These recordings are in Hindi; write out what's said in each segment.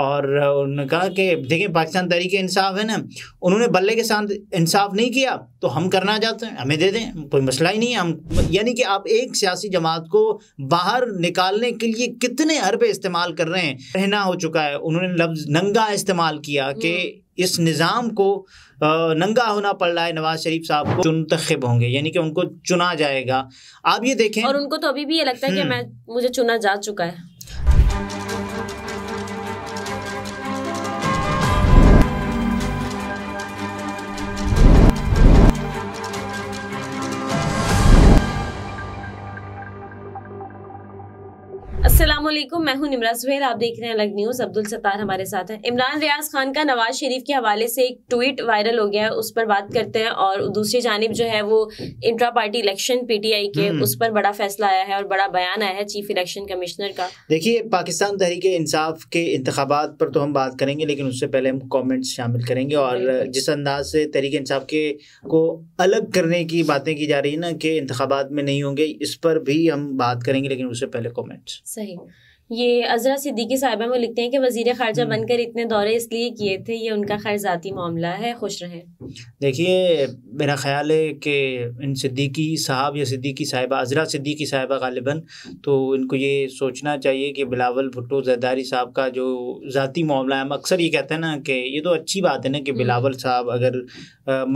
और उन्होंने कहा कि देखिए पाकिस्तान तरीके इंसाफ है ना उन्होंने बल्ले के साथ इंसाफ नहीं किया तो हम करना चाहते हैं हमें दे दें कोई मसला ही नहीं है हम यानी कि आप एक सियासी जमात को बाहर निकालने के लिए कितने अरबे इस्तेमाल कर रहे हैं रहना हो चुका है उन्होंने लफ्ज़ नंगा इस्तेमाल किया कि हम्म। इस निज़ाम को नंगा होना पड़ रहा है नवाज शरीफ साहब को चुनतखब होंगे यानी कि उनको चुना जाएगा आप ये देखें और उनको तो अभी भी ये लगता है कि हम्म। मैं मुझे चुना जा चुका है वालेकुम मैं हूं निमरा सुहेल आप देख रहे हैं अलग न्यूज़ अब्दुल सत्तार हमारे साथ हैं इमरान रियाज खान का नवाज शरीफ के हवाले से एक ट्वीट वायरल हो गया है उस पर बात करते हैं और दूसरी जानब जो है वो इंट्रा पार्टी इलेक्शन पीटीआई के हम्म। उस पर बड़ा फैसला आया है और बड़ा बयान आया है चीफ इलेक्शन कमिश्नर का देखिये पाकिस्तान तहरीक इंसाफ के इंतबात पर तो हम बात करेंगे लेकिन उससे पहले हम कॉमेंट्स शामिल करेंगे और जिस अंदाज से तहरीक इंसाफ के को अलग करने की बातें की जा रही है ना कि इंतबात में नहीं होंगे इस पर भी हम बात करेंगे लेकिन उससे पहले कॉमेंट्स सही ये अजरा सिद्दीकी साहिबा में लिखते हैं कि वजीर खारजा हम्म। बनकर इतने दौरे इसलिए किए थे ये उनका खैर ज़ाती मामला है खुश रहें देखिए मेरा ख्याल है कि इन सिद्दीकी साहब या सिद्दीकी साहिबा अजरा सिद्दीकी साहिबा गालिबा तो इनको ये सोचना चाहिए कि बिलावल भुट्टो जरदारी साहब का जो ज़ाती मामला है हम अक्सर ये कहते हैं ना कि ये तो अच्छी बात है ना कि हम्म। बिलावल साहब अगर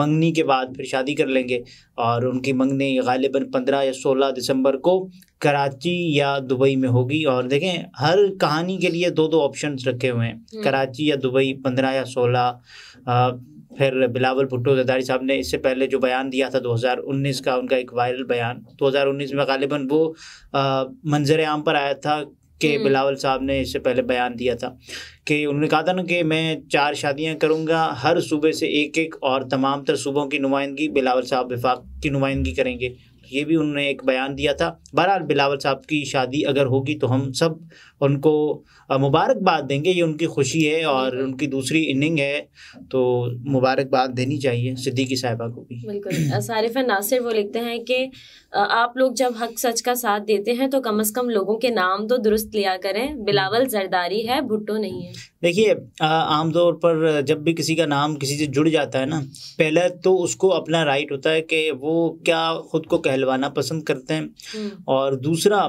मंगनी के बाद फिर शादी कर लेंगे और उनकी मंगनी गालिबा पंद्रह या सोलह दिसंबर को कराची या दुबई में होगी और देखें हर कहानी के लिए दो दो ऑप्शंस रखे हुए हैं हम्म। कराची या दुबई पंद्रह या सोलह फिर बिलावल भुट्टो जदारी साहब ने इससे पहले जो बयान दिया था 2019 का उनका एक वायरल बयान 2019 में गालिबा वो मंजर आम पर आया था कि हम्म। बिलावल साहब ने इससे पहले बयान दिया था कि उन्होंने कहा था ना कि मैं चार शादियां करूंगा हर सूबे से एक एक और तमाम तर सूबों की नुमाइंदगी बिलावल साहब विफाक की नुमाइंदगी करेंगे ये भी उन्होंने एक बयान दिया था बहरहाल बिलावल साहब की शादी अगर होगी तो हम सब उनको मुबारकबाद देंगे ये उनकी खुशी है और उनकी दूसरी इनिंग है तो मुबारकबाद देनी चाहिए सिद्दीकी साहिबा को भी बिल्कुल सारिफ नासिर वो लिखते हैं कि आप लोग जब हक सच का साथ देते हैं तो कम अज़ कम लोगों के नाम तो दुरुस्त लिया करें बिलावल जरदारी है भुट्टो नहीं है देखिए आमतौर पर जब भी किसी का नाम किसी से जुड़ जाता है ना पहले तो उसको अपना राइट होता है कि वो क्या ख़ुद को कहलवाना पसंद करते हैं हम्म। और दूसरा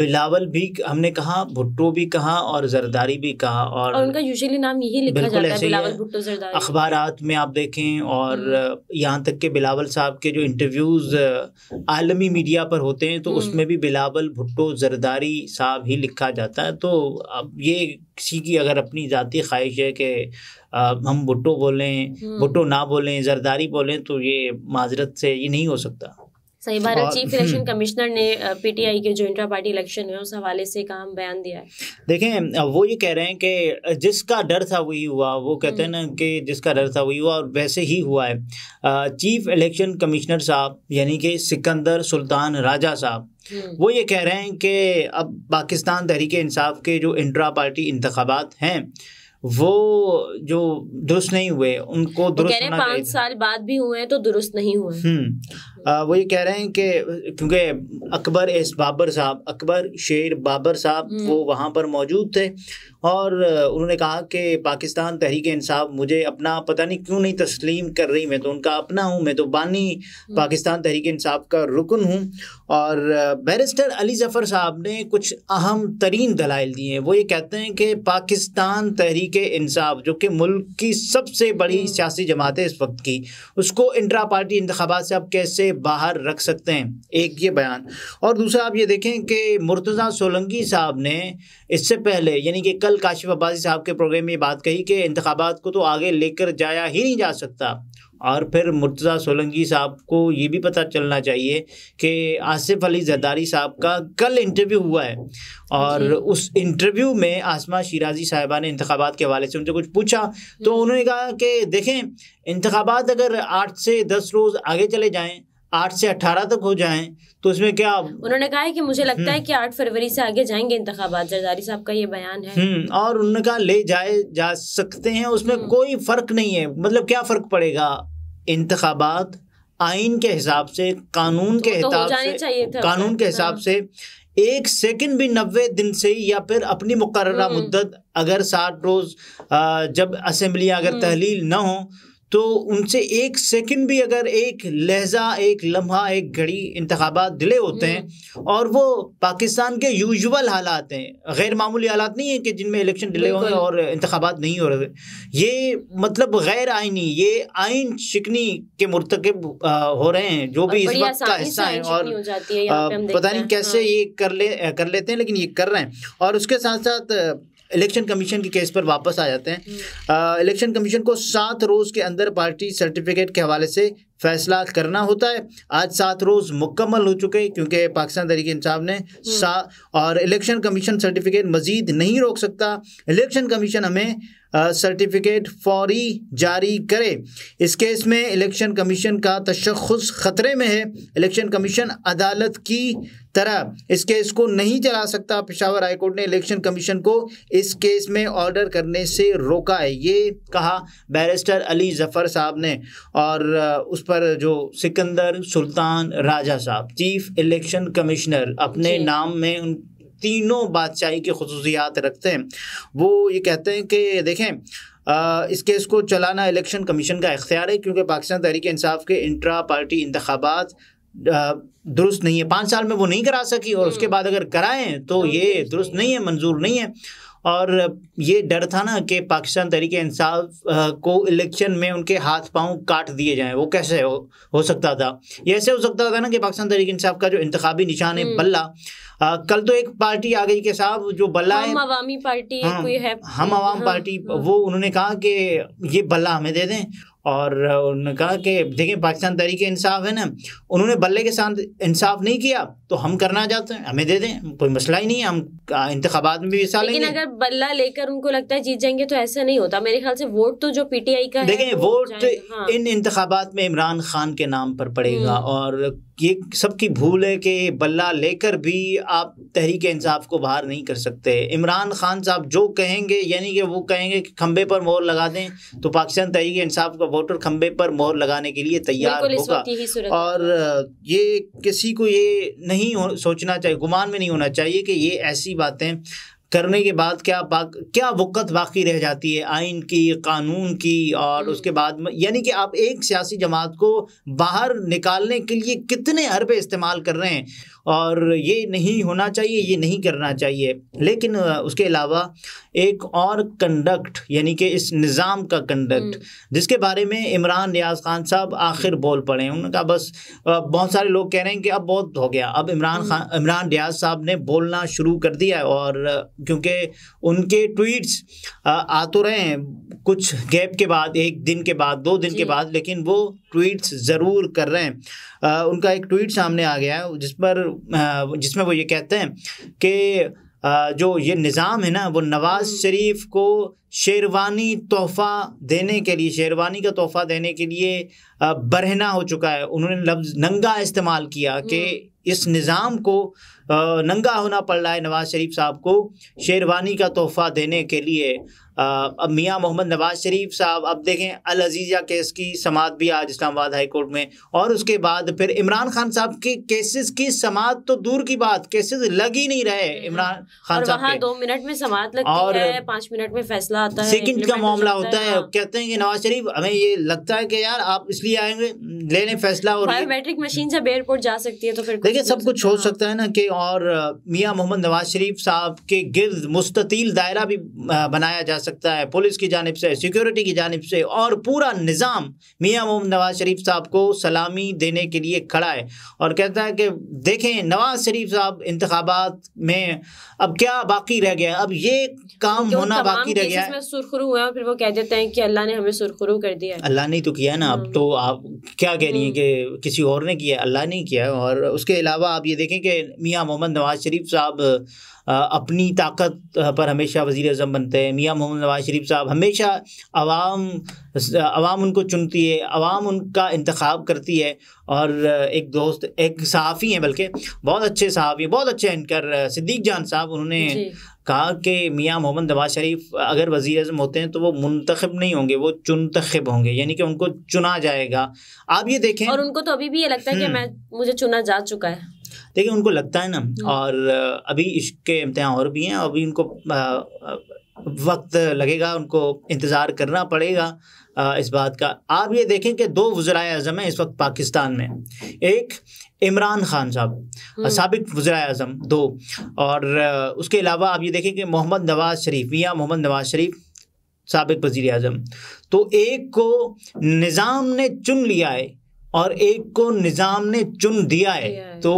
बिलावल भी हमने कहा भुट्टो भी कहा और जरदारी भी कहा और, और उनका यूजुअली नाम यही लिखा जाता है बिलावल भुट्टो जरदारी अखबार में आप देखें और हम्म। यहाँ तक के बिलावल साहब के जो इंटरव्यूज़ आलमी मीडिया पर होते हैं तो हम्म। उसमें भी बिलावल भुट्टो जरदारी साहब ही लिखा जाता है तो अब ये किसी की अगर अपनी ज़ाती ख्वाहिश है कि हम भुट्टो बोलें भुट्टो हम्म। ना बोलें जरदारी बोलें तो ये माजरत से ये नहीं हो सकता सही Bharat chief election hmm. Commissioner ने पीटीआई के जो इंट्रा पार्टी इलेक्शन है उस हवाले से काम बयान दिया है देखें वो ये कह रहे हैं कि जिसका डर था वही हुआ वो कहते हैं ना हम्म। कि जिसका डर था वही हुआ और वैसे ही हुआ है चीफ इलेक्शन कमिश्नर साहब यानी कि सिकंदर सुल्तान राजा साहब हम्म। वो ये कह रहे हैं कि अब पाकिस्तान तहरीक इंसाफ के जो इंट्रा पार्टी इंतबात हैं वो जो दुरुस्त नहीं हुए उनको दुरुस्त पाँच साल बाद भी हुए हैं तो दुरुस्त नहीं हुए वो ये कह रहे हैं कि क्योंकि अकबर एस बाबर साहब अकबर शेर बाबर साहब हम्म। वो वहाँ पर मौजूद थे और उन्होंने कहा कि पाकिस्तान तहरीक इंसाफ मुझे अपना पता नहीं क्यों नहीं तस्लीम कर रही मैं तो उनका अपना हूँ मैं तो बानी हम्म। पाकिस्तान तहरीक इंसाफ का रुकन हूँ और बैरिस्टर अली ज़फ़र साहब ने कुछ अहम तरीन दलाइल दिए हैं वो ये कहते हैं कि पाकिस्तान तहरीक इंसाफ जो कि मुल्क की सबसे बड़ी हम्म। सियासी जमात है इस वक्त की उसको इंट्रा पार्टी इंतबात से अब कैसे बाहर रख सकते हैं एक ये बयान और दूसरा आप ये देखें कि मुर्तज़ा सोलंकी साहब ने इससे पहले यानी कि कल काशिफ अब्बासी साहब के प्रोग्राम में ये बात कही कि इंतबात को तो आगे लेकर जाया ही नहीं जा सकता और फिर मुर्तज़ा सोलंकी साहब को ये भी पता चलना चाहिए कि आसिफ अली जरदारी साहब का कल इंटरव्यू हुआ है और उस इंटरव्यू में आसमा शिराजी साहिबा ने इंतबात के हवाले से उनसे कुछ पूछा तो उन्होंने कहा कि देखें इंतबात अगर आठ से दस रोज़ आगे चले जाएँ आठ से अठारह तक हो जाए तो उसमें क्या उन्होंने कहा है कि मुझे लगता है हम्म। कि आठ फरवरी से आगे जाएंगे इंतबात जरदारी साहब का ये बयान है हम्म, और उन्होंने कहा ले जाए जा सकते हैं उसमें हम्म। कोई फर्क नहीं है मतलब क्या फर्क पड़ेगा इंतबात आइन के हिसाब से कानून के तो- तो हिसाब से कानून के हिसाब हाँ। से एक सेकंड भी नब्बे दिन से या फिर अपनी मुकर मुद्दत अगर साठ रोज जब असम्बलियाँ अगर तहलील ना हो तो उनसे एक सेकंड भी अगर एक लहजा एक लम्हा एक घड़ी इंतबात डिले होते हैं हम्म। और वो पाकिस्तान के यूजुअल हालात हैं गैर मामूली हालात नहीं है कि जिनमें इलेक्शन डिले हो और इंतबात नहीं हो रहे ये मतलब गैर आइनी ये आइन शिकनी के मरतकब हो रहे हैं जो भी इस वक्त का हिस्सा है और पता नहीं कैसे हाँ। ये कर ले कर लेते हैं लेकिन ये कर रहे हैं और उसके साथ साथ इलेक्शन कमीशन के केस पर वापस आ जाते हैं हम्म। इलेक्शन कमीशन को सात रोज़ के अंदर पार्टी सर्टिफिकेट के हवाले से फैसला करना होता है आज सात रोज़ मुकम्मल हो चुके हैं क्योंकि पाकिस्तान तरीके इंसाब ने हम्म। सा और इलेक्शन कमीशन सर्टिफिकेट मजीद नहीं रोक सकता इलेक्शन कमीशन हमें सर्टिफिकेट फौरी जारी करे इस केस में इलेक्शन कमीशन का तशखस ख़तरे में है इलेक्शन कमीशन अदालत की तरह इस केस को नहीं चला सकता पेशावर हाईकोर्ट ने इलेक्शन कमीशन को इस केस में ऑर्डर करने से रोका है ये कहा बैरिस्टर अली जफ़र साहब ने और उस पर जो सिकंदर सुल्तान राजा साहब चीफ इलेक्शन कमिश्नर अपने नाम में उन तीनों बादशाही की खसूसियात रखते हैं वो ये कहते हैं कि देखें आ, इस केस को चलाना इलेक्शन कमीशन का इख्तियार है क्योंकि पाकिस्तान तहरीक इंसाफ के इंट्रा पार्टी इंतबात दुरुस्त नहीं है पाँच साल में वो नहीं करा सकी और हम्म। उसके बाद अगर कराएं तो, तो ये दुरुस्त नहीं है मंजूर नहीं है और ये डर था ना कि पाकिस्तान तरीके इंसाफ को इलेक्शन में उनके हाथ पांव काट दिए जाएं वो कैसे हो हो सकता था ये ऐसे हो सकता था ना कि पाकिस्तान तरीके इंसाफ का जो इंतबी निशान है हम्म। बल्ला आ, कल तो एक पार्टी आ गई के साहब जो बल्ला हम है पार्टी हाँ, कोई है हम आवाम हाँ, पार्टी हाँ, वो उन्होंने कहा कि ये बल्ला हमें दे दें और उन्होंने कहा कि देखिए पाकिस्तान तहरीक इंसाफ है ना उन्होंने बल्ले के साथ इंसाफ नहीं किया तो हम करना चाहते हैं हमें दे दें कोई मसला ही नहीं है हम इंतबात में भी हिस्सा लेकिन अगर बल्ला लेकर उनको लगता है जीत जाएंगे तो ऐसा नहीं होता मेरे ख्याल से वोट तो जो पीटीआई का देखें वोट हाँ। इन इंतबात में इमरान खान के नाम पर पड़ेगा हम्म। और ये सबकी भूल है कि बल्ला लेकर भी आप तहरीक इंसाफ को बाहर नहीं कर सकते इमरान खान साहब जो कहेंगे यानी कि वो कहेंगे कि खंबे पर मोर लगा दें तो पाकिस्तान तहरीक इंसाफ का वोटर खंबे पर मोहर लगाने के लिए तैयार होगा और ये किसी को ये नहीं सोचना चाहिए गुमान में नहीं होना चाहिए कि ये ऐसी बातें करने के बाद क्या बाक, क्या वक़्त बाकी रह जाती है आइन की कानून की और हम्म। उसके बाद यानी कि आप एक सियासी जमात को बाहर निकालने के लिए कितने अरबे इस्तेमाल कर रहे हैं और ये नहीं होना चाहिए ये नहीं करना चाहिए लेकिन उसके अलावा एक और कंडक्ट यानी कि इस निज़ाम का कंडक्ट हम्म। जिसके बारे में इमरान रियाज खान साहब आखिर बोल पड़े हैं उनका बस बहुत सारे लोग कह रहे हैं कि अब बहुत हो गया अब इमरान हम्म। खान इमरान रियाज साहब ने बोलना शुरू कर दिया है और क्योंकि उनके ट्वीट्स आ तो रहे हैं कुछ गैप के बाद एक दिन के बाद दो दिन के बाद लेकिन वो ट्वीट्स ज़रूर कर रहे हैं आ, उनका एक ट्वीट सामने आ गया है जिस पर जिसमें वो ये कहते हैं कि जो ये निज़ाम है ना वो नवाज़ हम्म। शरीफ को शेरवानी तोहफ़ा देने के लिए शेरवानी का तोहफ़ा देने के लिए बरहना हो चुका है उन्होंने लफ्ज़ नंगा इस्तेमाल किया कि हम्म। इस निज़ाम को नंगा होना पड़ रहा है नवाज़ शरीफ साहब को शेरवानी का तोहफ़ा देने के लिए अब मियाँ मोहम्मद नवाज़ शरीफ साहब अब देखें अल अजीज़ा केस की समात भी आज इस्लामाबाद हाई कोर्ट में और उसके बाद फिर इमरान खान साहब के केसेस की समात तो दूर की बात केसेस लग ही नहीं रहे हम्म। इमरान खान साहब दो मिनट में समात लगती और है पाँच मिनट में फैसला मामला आता है सेकंड का मामला होता है, हाँ। कहते हैं कि नवाज शरीफ हमें ये लगता है कि यार आप इसलिए आएंगे लेने फैसला और बायोमेट्रिक मशीन से एयरपोर्ट जा सकती है तो फिर देखिए सब कुछ हो सकता है ना कि और मियाँ मोहम्मद नवाज शरीफ साहब के गिर्द मुस्ततील दायरा भी बनाया जा सकता है पुलिस की जानब से सिक्योरिटी की जानब से और पूरा निज़ाम मियाँ मोहम्मद नवाज शरीफ साहब को सलामी देने के लिए खड़ा है और कहता है कि देखें नवाज शरीफ साहब इंतबात में अब क्या बाकी रह गया अब ये काम होना बाकी रह गया सुरखरू हुए फिर वो कह देते हैं कि अल्लाह ने हमें सुरखरू कर दिया अल्लाह ने तो किया ना अब हम्म। तो आप क्या कह रही हैं हम्म। कि किसी और ने किया अल्लाह ने किया और उसके अलावा आप ये देखें कि मियाँ मोहम्मद नवाज शरीफ साहब अपनी ताकत पर हमेशा वज़ी अजम बनते हैं मियाँ मोहम्मद नवाज शरीफ साहब हमेशा आवाम आवाम उनको चुनती है आवाम उनका इंतखब करती है और एक दोस्त एक सहाफ़ी हैं बल्कि बहुत अच्छे सहाफ़ी बहुत अच्छे एंकर सिद्दीक जान साहब उन्होंने कहा कि मियाँ मोहम्मद नवाज शरीफ अगर वज़ी अजम होते हैं तो वो मुंतखब नहीं होंगे वो चुनतखब होंगे यानी कि उनको चुना जाएगा आप ये देखें और उनको तो अभी भी ये लगता है कि हम्म। मैं मुझे चुना जा चुका है देखिए उनको लगता है ना हम्म। और अभी इसके इम्तहान और भी हैं अभी उनको वक्त लगेगा उनको इंतज़ार करना पड़ेगा इस बात का आप ये देखें कि दो वज़रा अजम हैं इस वक्त पाकिस्तान में एक इमरान खान साहब हम्म। सबक वज़रा अजम दो और उसके अलावा आप ये देखें कि मोहम्मद नवाज शरीफ या मोहम्मद नवाज शरीफ सबक वज़ी अजम तो एक को निज़ाम ने चुन लिया है और एक को निज़ाम ने चुन दिया है तो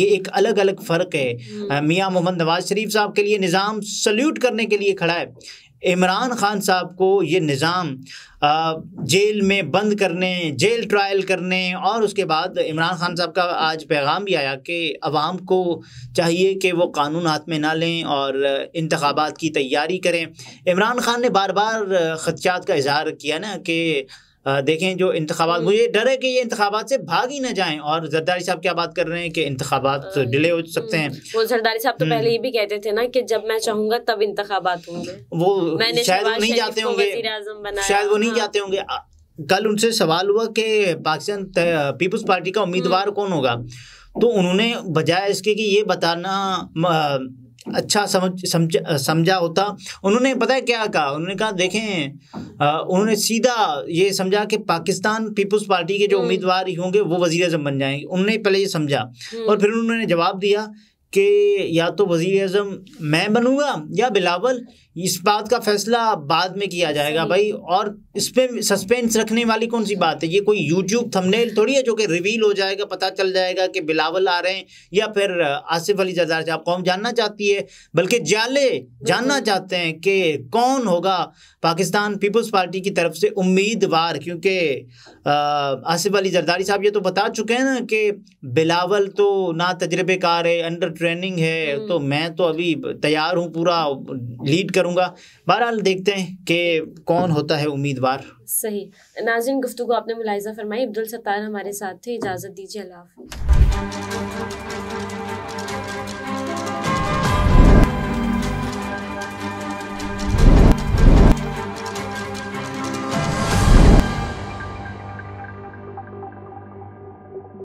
ये एक अलग अलग फ़र्क है हम्म। मियाँ मोहम्मद नवाज शरीफ साहब के लिए निज़ाम सल्यूट करने के लिए खड़ा है इमरान खान साहब को ये निज़ाम जेल में बंद करने जेल ट्रायल करने और उसके बाद इमरान खान साहब का आज पैगाम भी आया कि अवाम को चाहिए कि वो कानून हाथ में ना लें और इंतबात की तैयारी करें इमरान खान ने बार बार ख़दशात का इजहार किया ना कि देखें जो इंतबात मुझे हम्म। डर है कि ये इंतबात से भाग ही ना जाएं और जरदारी साहब क्या बात कर रहे हैं कि इंतबात डिले हो सकते हैं हम्म। वो जरदारी साहब तो हम्म। पहले ही भी कहते थे ना कि जब मैं चाहूंगा तब इंतबात होंगे वो शायद वो नहीं हाँ। जाते होंगे शायद वो नहीं जाते होंगे कल उनसे सवाल हुआ कि पाकिस्तान पीपुल्स पार्टी का उम्मीदवार कौन होगा तो उन्होंने बजाय इसके कि ये बताना अच्छा समझ समझा होता उन्होंने पता है क्या कहा उन्होंने कहा देखें आ, उन्होंने सीधा ये समझा कि पाकिस्तान पीपुल्स पार्टी के जो हम्म। उम्मीदवार होंगे वो वजीर अजम बन जाएंगे उन्होंने पहले ये समझा हम्म। और फिर उन्होंने जवाब दिया कि या तो वजीर अजम मैं बनूंगा या बिलावल इस बात का फैसला बाद में किया जाएगा भाई और इस पर सस्पेंस रखने वाली कौन सी बात है ये कोई यूट्यूब थंबनेल थोड़ी है जो कि रिवील हो जाएगा पता चल जाएगा कि बिलावल आ रहे हैं या फिर आसिफ अली जरदार साहब कौन जानना चाहती है बल्कि जाले जानना चाहते हैं कि कौन होगा पाकिस्तान पीपल्स पार्टी की तरफ से उम्मीदवार क्योंकि आसिफ अली जरदारी साहब ये तो बता चुके हैं ना कि बिलावल तो ना तजर्बेकार है अंडर ट्रेनिंग है हम्म। तो मैं तो अभी तैयार हूँ पूरा लीड कर करूंगा बहरहाल देखते हैं कि कौन होता है उम्मीदवार सही नाजिन गुफ्तु आपने मुलायजा फरमाई अब्दुल सत्तार हमारे साथ थे इजाज़त दीजिए अल्लाह